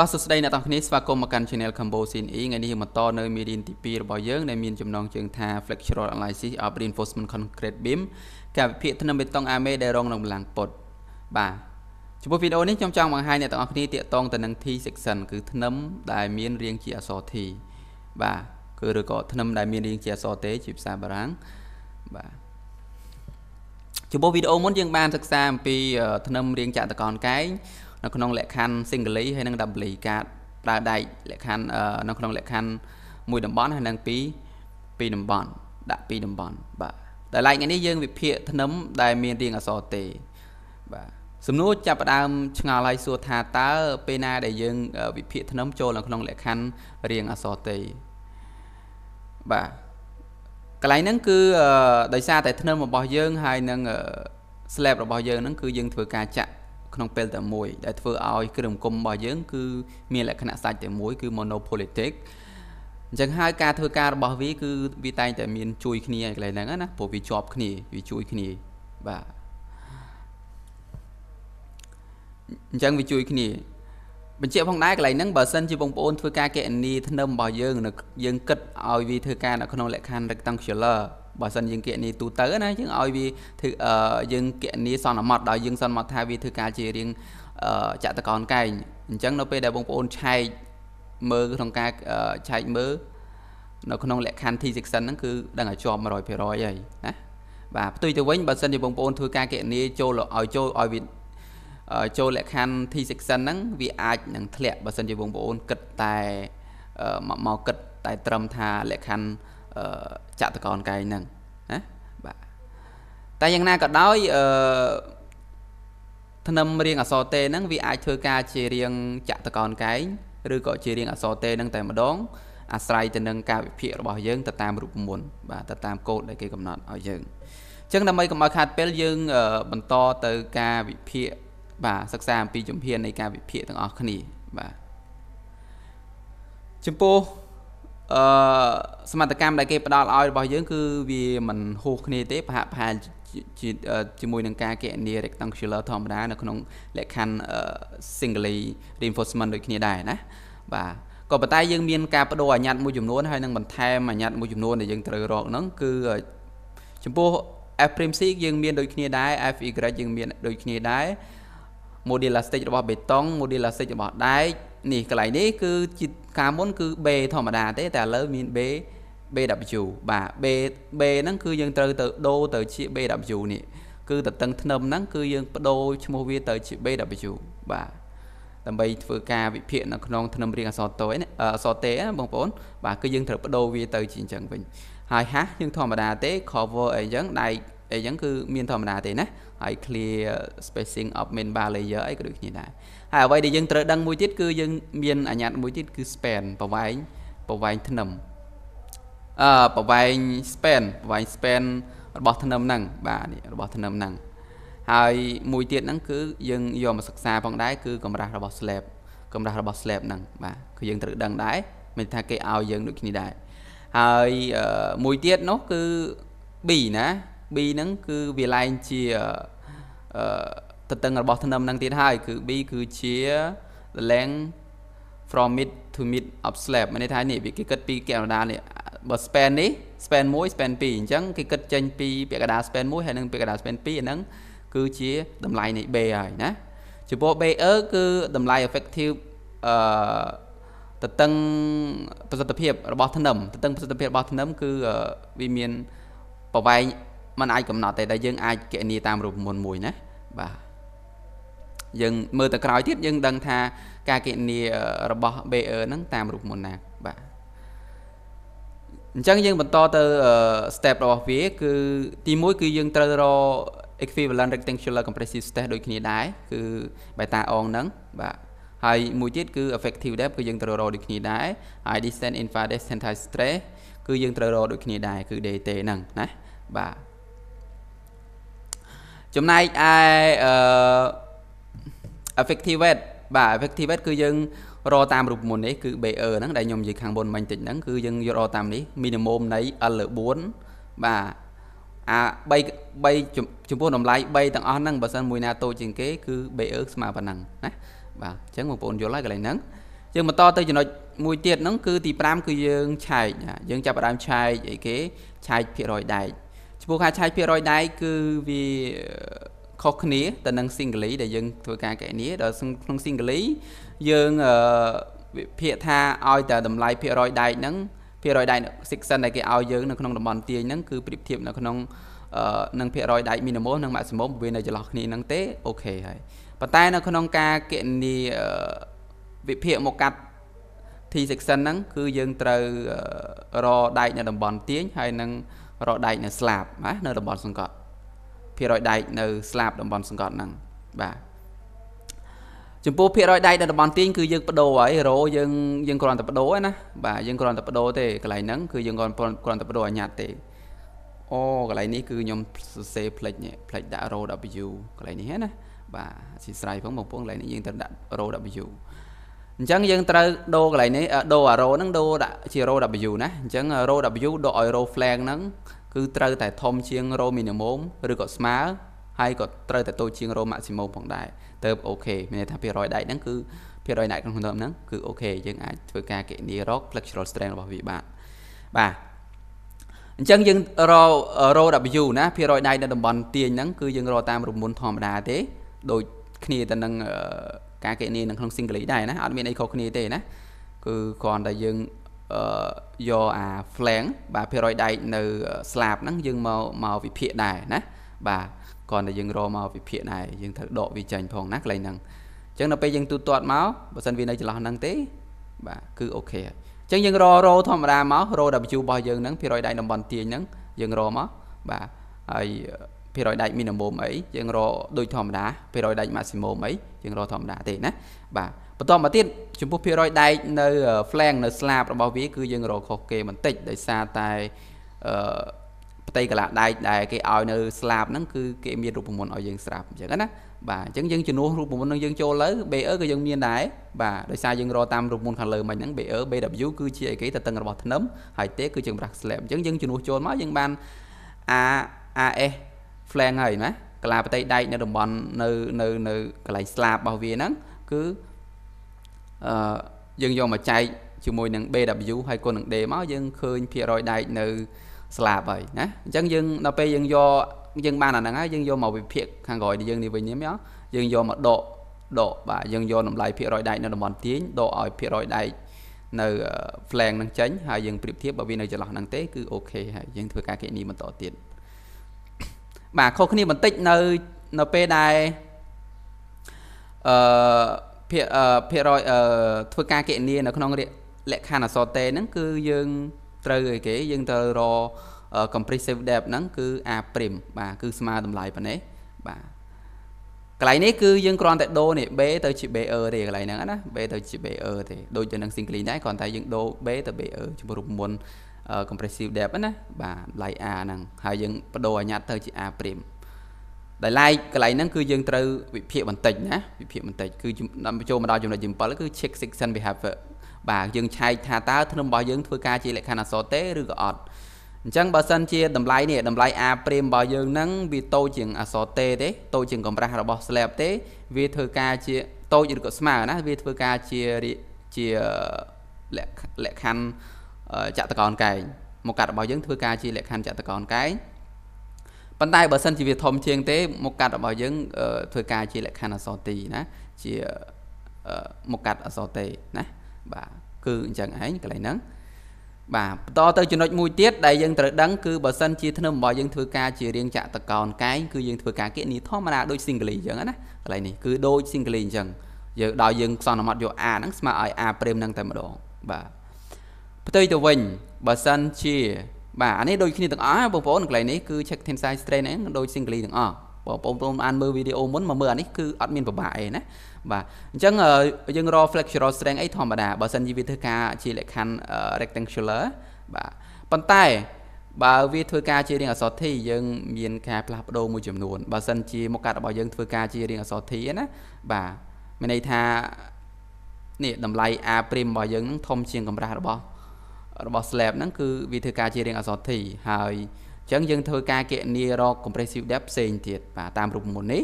បាទសួស្តីអ្នកទាំងគ្នាស្វាគមន៍មកកាន់ Channel Cambodian E ថ្ងៃនេះយើងបន្តនៅមេរៀនទី2របស់យើងដែលមានចំណងជើងថា Flexural Analysis of Reinforcement Concrete Beam ការវិភាគធ្នឹមបេតុងអាមេដែលរងនឹងកម្លាំងពត់បាទចំពោះវីដេអូនេះខ្ញុំចង់បង្ហាញអ្នកទាំងអស់គ្នាទាក់ទងទៅនឹង T section គឺធ្នឹមដែលមានរាង ជាអក្សរ T បាទគឺឬក៏ធ្នឹមដែលមានរាង ជាអក្សរទេជាភាសាបារាំងបាទចំពោះវីដេអូមុនយើងបានសិក្សាអំពីធ្នឹមរាងចតុកោណកែងនៅក្នុងលក្ខខណ្ឌ singly ហើយនិង doubly ការដើរដែកលក្ខខណ្ឌនៅក្នុងលក្ខខណ្ឌមួយតំបន់ហើយនិងពីរពីរតំបន់ដាក់ពីរតំបន់បាទតែឡែកនេះយើងវិភាគធ្នឹមដែលមានរៀងអសរទេបាទសំណួរចាប់ផ្ដើមឆ្ងល់ហើយសួរថាតើពេលណាដែលយើង វិភាគធ្នឹមចូលនៅក្នុងលក្ខខណ្ឌរៀងអសរទេបាទកន្លែងហ្នឹងគឺដោយសារតែធ្នឹមរបស់យើង ហើយនឹង slab របស់យើងហ្នឹងគឺយើង ធ្វើការចាក់ក្នុងពេលតែមួយដែលធ្វើឲ្យគ្រឿងគមរបស់យើងគឺមានលក្ខណៈសាច់តែមួយគឺ monopolitic អញ្ចឹងហើយការធ្វើការរបស់វាគឺវាតែងតែមាន ជួយគ្នាកន្លែងហ្នឹងណាព្រោះវាជាប់គ្នាវាជួយគ្នាបាទអញ្ចឹងវាជួយគ្នាបញ្ជាក់ផងដែរកន្លែងហ្នឹងបើសិនជាបងប្អូនធ្វើការកេរនីធ្នឹមរបស់យើងយើងគិតឲ្យវាធ្វើការនៅក្នុងលក្ខខណ្ឌ rectangular បើសិនយើងគណនីទូទៅណាយើងឲ្យវាធ្វើយើងគណនីសន្មត់ដោយយើងសន្មត់ថាវាធ្វើការជារៀងចតកោនកែងអញ្ចឹងនៅពេលដែលបងប្អូនឆែកមើលក្នុងការឆែកមើលនៅក្នុងលក្ខខណ្ឌ T section ហ្នឹងគឺដឹងឲ្យជាប់100%ហើយណាបាទផ្ទុយទៅវិញបើសិនជាបងប្អូន ធ្វើការគណនីចូលឲ្យចូលឲ្យវាចូលលក្ខខណ្ឌ T section ហ្នឹង វាអាចនឹងធ្លាក់បើសិនជាបងប្អូនគិតតែមកគិតតែត្រឹមថាលក្ខខណ្ឌចតកោនកែងហ្នឹងណាបាទតែយ៉ាងណាក៏ដោយអឺធ្នឹមរៀងអសរតេហ្នឹងវាអាចធ្វើការជារៀងចតកោនកែងឬក៏ជារៀងអសរតេហ្នឹងតែម្ដងអាស្រ័យទៅនឹងការវិភាគរបស់យើងទៅតាមរូបមន្តបាទទៅតាមកូដដែលគេកំណត់ឲ្យយើងអញ្ចឹងដើម្បីកុំឲ្យខាតពេលយើង បន្តទៅការវិភាគបាទសិក្សាអំពីជំហាននៃការវិភាគទាំងអស់គ្នាបាទចំពោះអឺសមត្ថកម្មដែលគេផ្ដល់ឲ្យរបស់យើង គឺវាមិនហួសគ្នាទេប្រហាក់ប្រហែលជាមួយនឹងការកណនី rectangular ធម្មតានៅក្នុងលក្ខខណ្ឌ singly reinforcement ដូចគ្នាដែរណាបាទក៏ប៉ុន្តែយើងមានការបដូរអាញាត់មួយចំនួនហើយនឹងបន្ថែមអាញាត់មួយចំនួនដែលយើងត្រូវរកហ្នឹងគឺចំពោះ F'C យើងមានដូចគ្នាដែរ Fy យើងមានដូចគ្នាដែរ modulus elastic របស់បេតុង modulus elastic របស់ដែកនេះកន្លែងនេះគឺជាកាលមុនគឺ B ធម្មតាទេតែឥឡូវមាន B BW បាទ B B ហ្នឹងគឺយើងត្រូវទៅដូរទៅជា BW នេះគឺតតឹងធ្នឹមហ្នឹងគឺយើងបដូរឈ្មោះវាទៅជា BW បាទដើម្បី ធ្វើការវិភាគនៅក្នុងធ្នឹមរៀងអសតយអសតេបងប្អូនបាទគឺយើងត្រូវបដូរវាទៅ ជាអញ្ចឹងវិញហើយហាស់យើងធម្មតាទេ cover អីអញ្ចឹងដៃអីចឹងគឺមានធម្មតាទេណាហើយ clear spacing of main bar layer អីក៏ដូចគ្នាដែរហើយអ្វីដែលយើងត្រូវដឹងមួយទៀតគឺយើងមានអាញ៉ាត់មួយទៀតគឺ span ប្រវែងប្រវែងធ្នឹមអឺប្រវែង span ប្រវែង span របស់ធ្នឹមហ្នឹងបាទនេះរបស់ធ្នឹមហ្នឹងហើយមួយទៀតហ្នឹងគឺយើងយកមកសិក្សាផងដែរគឺកម្រាស់របស់ slab កម្រាស់របស់ slab ហ្នឹងបាទគឺយើងត្រូវដឹងដែរមិនថាគេឲ្យយើងដូចគ្នាដែរហើយមួយទៀតនោះគឺ B ណា B ហ្នឹងគឺវាឡើងជាអឺតតឹងរបស់ធ្នឹមហ្នឹងទៀតហើយគឺ B គឺជា the length from mid to mid of slab មានន័យថានេះវាគេគិតពីកណ្ដាលនេះបើ span នេះ span 1 span 2អញ្ចឹងគេគិតចេញពីពាក្យកណ្ដាល span 1ហើយនិងពាក្យកណ្ដាល span 2អាហ្នឹងគឺជាតម្លៃនៃ B ហើយណាចំពោះ BE គឺតម្លៃ effective អឺតតឹងប្រសិទ្ធភាពរបស់ធ្នឹមតតឹងប្រសិទ្ធភាពរបស់ធ្នឹមគឺវាមានប្រវែងมันអាចកំណត់ទេដែលយើងអាចគណនាតាមរូបមន្តមួយណាបាទយើងមើលទៅក្រោយទៀតយើងដឹងថា ការគណនារបស់ BE ហ្នឹងតាមរូបមន្តណាបាទអញ្ចឹងយើងបន្តទៅ step របស់វា គឺទី1គឺយើងត្រូវរក equivalent rectangular compressive stress ដូចគ្នាដែរគឺបេតាអងហ្នឹងបាទហើយមួយទៀតគឺ effective depth គឺយើងត្រូវរកដូចគ្នាដែរហើយ distance infrared sensitized stress គឺយើងត្រូវរកដូចគ្នាដែរគឺ DT ហ្នឹងណាបាទចំណែកឯអឺ effectivate បាទ effectivate គឺយើងរកតាមរូបមន្តនេះគឺ BE ហ្នឹងដែលខ្ញុំនិយាយខាងមុនមិញតិចហ្នឹងគឺយើងយករកតាមនេះ minimum នៃ L4 បាទអា3 3ចំពោះតម្លៃ3ទាំងអស់ហ្នឹងបើសិនមួយណាតូចជាងគេ គឺ BE ស្មើប៉ុណ្ណឹងណាបាទអញ្ចឹងបងប្អូនយល់ហើយកន្លែងហ្នឹងយើងបន្តទៅចំណុចមួយទៀតហ្នឹងគឺទី5គឺយើងឆែកយើងចាប់ផ្ដើមឆែកអីគេ ឆែកភាគរយដែកចំពោះការឆែកភាគរយដែរគឺវាខុសគ្នាទៅនឹង singly ដែលយើង ធ្វើការកែនីដល់ក្នុង singly យើងវិភាគថាឲ្យតែតម្លៃភាគរយដែកហ្នឹងភាគរយដែក section ដែលគេឲ្យយើងនៅក្នុងតំបន់ទាញហ្នឹងគឺប្រៀបធៀបនៅក្នុងនឹងភាគរយដែក minimum និង maximum វានៅចន្លោះគ្នាហ្នឹងទេអូខេហើយប៉ុន្តែនៅក្នុងការកេនីវិភាគមកកាត់ T section ហ្នឹងគឺយើងត្រូវរដែកនៅតំបន់ទាញហើយនឹងរដែកនៅស្លាបណានៅតំបន់សង្កត់ភាគរយដែកនៅស្លាបតំបន់សង្កត់ហ្នឹងបាទចំពោះភាគរយដែកនៅតំបន់ទាញគឺយើងបដូរហើយរោយើងយើងគ្រាន់តែបដូរហើយណាបាទយើងគ្រាន់តែបដូរទេកន្លែងហ្នឹងគឺយើងគ្រាន់គ្រាន់តែបដូរអញ្ញាតទេអូកន្លែងនេះគឺខ្ញុំសរសេរផ្លេចនេះផ្លេចដាក់ row w កន្លែងនេះហ្នឹងណាបាទអធិស្ស្រ័យផងបងប្អូនកន្លែងនេះយើងត្រូវដាក់ row w អញ្ចឹងយើងត្រូវដូរកន្លែងនេះដូរអារ៉ូហ្នឹងដូរដាក់ជា row W ណាអញ្ចឹង row W ដកឲ្យ row flank ហ្នឹងគឺត្រូវតែធំជាង row minimum ឬក៏ស្មើហើយក៏ត្រូវតែតូចជាង row maximum ផងដែរទៅអូខេមានន័យថាភាគរយដែកហ្នឹងគឺភាគរយដែកក្នុងគំនិតហ្នឹងគឺអូខេយើងអាចធ្វើការកេនីរក flexural strength របស់វាបានបាទអញ្ចឹងយើងរករ W ណាភាគរយដៃនៅតំបន់ ទាញហ្នឹង គឺយើងរកតាមរមុនធម្មតាទេដូចគ្នាទៅនឹងការគណនានឹងក្នុង Singlish ដែរណាអត់មានអីខុសគ្នាទេណាគឺគ្រាន់តែយើងយកអា flank បាទភារយដែកនៅ slab ហ្នឹង យើងមកមកវិភាគដែរណាបាទគ្រាន់តែយើងរមកវិភាគដែរយើងត្រូវដកវាចេញផងណាកន្លែងហ្នឹងអញ្ចឹងដល់ពេលយើងទូទាត់មកបើសិនវានៅចន្លោះហ្នឹងទេបាទគឺអូខេអញ្ចឹងយើងររធម្មតាមករ W របស់យើងហ្នឹងភារយដែកតំបន់ទាញហ្នឹងយើងរមកបាទហើយភារយដាច់មីនីមុំអីយើងរកដូចធម្មតាភារយដាច់ម៉ាស៊ីមុំអីយើងរកធម្មតាទេណាបាទបន្តមកទៀតចំពោះភារយដែកនៅ flank នៅស្លាបរបស់វាគឺយើងរកខុសគេបន្តិចដោយសារតែអឺផ្ទៃកលាដែកដែលគេឲ្យនៅស្លាបហ្នឹងគឺគេមានរូបមន្តឲ្យយើងស្រាប់អញ្ចឹងណាបាទអញ្ចឹងយើងជំនួសរូបមន្តនឹងយើងចូលទៅ BE ក៏យើងមានដែរបាទដោយសារយើងរកតាមរូបមន្តខាងលើមិញហ្នឹង BE BW គឺជាអីគេតតឹងរបស់ធ្នឹមហើយទេគឺយើងប្រាស់ស្លាបអញ្ចឹងយើងជំនួសចូលមកយើងបាន A AS flank ហើយណាកលាបតីដែកនៅតំបន់នៅនៅនៅកន្លែងស្លាបរបស់វាហ្នឹងគឺអឺយើងយកមកចែកជាមួយនឹង BW ហើយគុណនឹង D មកយើងឃើញភាគរយដែកនៅស្លាបហើយណាអញ្ចឹងយើងដល់ពេលយើងយកយើងបានអាហ្នឹងហើយយើងយកមកវិភាគខាងក្រោយនេះយើងនេះវិញនេះមកយើងយកមកដកដកបាទយើងយកតម្លៃភាគរយដែកនៅតំបន់ទាញដកឲ្យភាគរយដែកនៅ flank នឹងចេញហើយយើងប្រៀបធៀបបើវានៅចន្លោះហ្នឹងទេគឺអូខេហើយយើងធ្វើការគណនាបន្តទៀតបាទខុសគ្នាបន្តិចនៅនៅពេលដែលអឺភាគភាគរយអឺធ្វើការគណនានៅក្នុងលក្ខខណ្ឌអសតេហ្នឹងគឺយើងត្រូវអីគេយើងត្រូវរ compressive depth ហ្នឹងគឺ a' បាទគឺស្មើតម្លៃប៉ុណ្ណេះ បាទកន្លែងនេះគឺយើងគ្រាន់តែដូរនេះ b ទៅជា b e ទេកន្លែងហ្នឹងណា b ទៅជា b e ទេដូចទៅនឹង singly ដែរគ្រាន់តែយើងដូរ b ទៅ b e ជំរូបមុន compressive depth ណាបាទ lay R ហ្នឹងហើយយើងបដូរឲ្យញ៉ាត់ទៅជា R prime ដែល lay កន្លែងហ្នឹងគឺយើងត្រូវវិភាគបន្តិចណាវិភាគបន្តិចគឺចូលមកដល់ចំណុចទី7គឺ check section behavior បាទយើងឆែកថាតើធ្នឹមរបស់យើងធ្វើការជាលក្ខណៈអសទេឬក៏អត់អញ្ចឹងបើសិនជាតម្លៃនេះតម្លៃ A ព្រេមរបស់យើងហ្នឹងវាតូចជាងអសតេទេតូចជាងកម្រាស់របស់ slab ទេ វាធ្វើការជាតូចឬក៏ស្មើណាវាធ្វើការជាជាលក្ខលក្ខខណ្ឌចតកោនកែងមកកាត់របស់យើងធ្វើការជាលក្ខខណ្ឌចតកោនកែងប៉ុន្តែបើសិនជាវាធំជាងទេ មកកាត់របស់យើងធ្វើការជាលក្ខខណ្ឌអសទីណាជាមកកាត់អសទេណាបាទគឺអញ្ចឹងឯងកន្លែងហ្នឹងបាទបន្តទៅចំណុចមួយទៀតដែលយើងត្រូវដឹងគឺបើសិនជាធ្នឹមរបស់យើងធ្វើការជារៀងចាក់តកោនកែងគឺយើងធ្វើការគណនីធម្មតាដូច single អញ្ចឹងណាកន្លែងនេះគឺដូច single អញ្ចឹងយើងដល់យើងសន្មត់យក a ហ្នឹងស្មើឲ្យ a ព្រមនឹងតែម្ដងបាទផ្ទុយទៅវិញបើសិនជាបាទអានេះដូចគ្នាទាំងអស់បងប្អូនកន្លែងនេះគឺ check ten size strain ហ្នឹងដូច singly ទាំងអស់បងប្អូនបានមើលវីដេអូមុនមកមើលអានេះគឺអត់មានពិបាកអីណាបាទអញ្ចឹងយើងរក flexural strength អីធម្មតាបើសិនជាវាធ្វើការជាលក្ខខណ្ឌ rectangular បាទប៉ុន្តែបើវាធ្វើការជារាងអសរ T យើងមានការផ្លាស់ប្ដូរមួយចំនួនបើសិនជាមុខកាត់របស់យើងធ្វើការជារាងអសរ T ណាបាទមានន័យថានេះតម្លៃ A' របស់យើងនឹងធំជាងកម្រាស់របស់របស់ slab ហ្នឹងគឺវាធ្វើការជារៀងអសធីហើយអញ្ចឹងយើងធ្វើការគណនារក compressive depth ផ្សេងទៀតបាទតាមរូបមន្តនេះ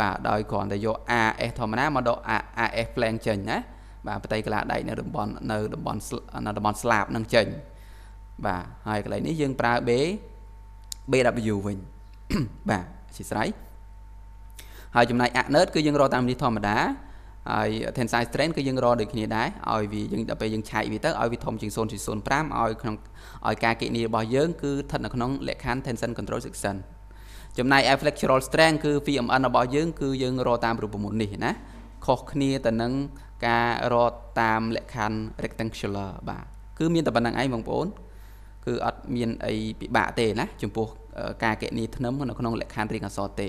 បាទដោយគ្រាន់តែយក AS ធម្មតាមកដក AS flank ចេញណាបាទផ្ទៃកលាដែកនៅតំបន់នៅតំបន់នៅតំបន់ slab នឹងចេញបាទហើយកន្លែងនេះយើងប្រើ B BW វិញបាទអធិស្ឋានហើយចំណែក anode គឺយើងរកតាមនេះធម្មតាហើយ tensile strength គឺយើងរកដូចគ្នាដែរឲ្យវាយើងដល់ពេលយើងឆែកវាទៅឲ្យវាធំជាង0.05ឲ្យក្នុងឲ្យការគណនារបស់យើងគឺស្ថិតនៅក្នុង លក្ខខណ្ឌ tension control section ចំណែក flexural strength គឺ VMN របស់យើងគឺយើងរកតាមរូបមន្តនេះណាខុសគ្នាទៅនឹងការរកតាម លក្ខខណ្ឌ rectangular បាទគឺមានតែប៉ុណ្្នឹងឯងបងប្អូន គឺអត់មានអីពិបាកទេណា ចំពោះការកេនីធ្នឹមនៅក្នុងលក្ខខណ្ឌរៀងអសរទេ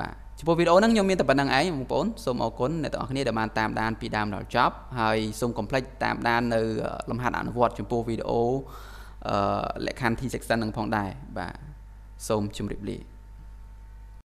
បាទចំពោះវីដេអូហ្នឹងខ្ញុំមានតែប៉ុណ្្នឹងឯងបងប្អូនសូមអរគុណអ្នកទាំងអស់គ្នាដែលបានតាមដានពីដើមដល់ចប់ហើយសូមកុំភ្លេចតាមដាននៅលំហាត់អនុវត្តចំពោះវីដេអូអឺលក្ខខណ្ឌ T section ហ្នឹងផងដែរបាទសូមជម្រាបលា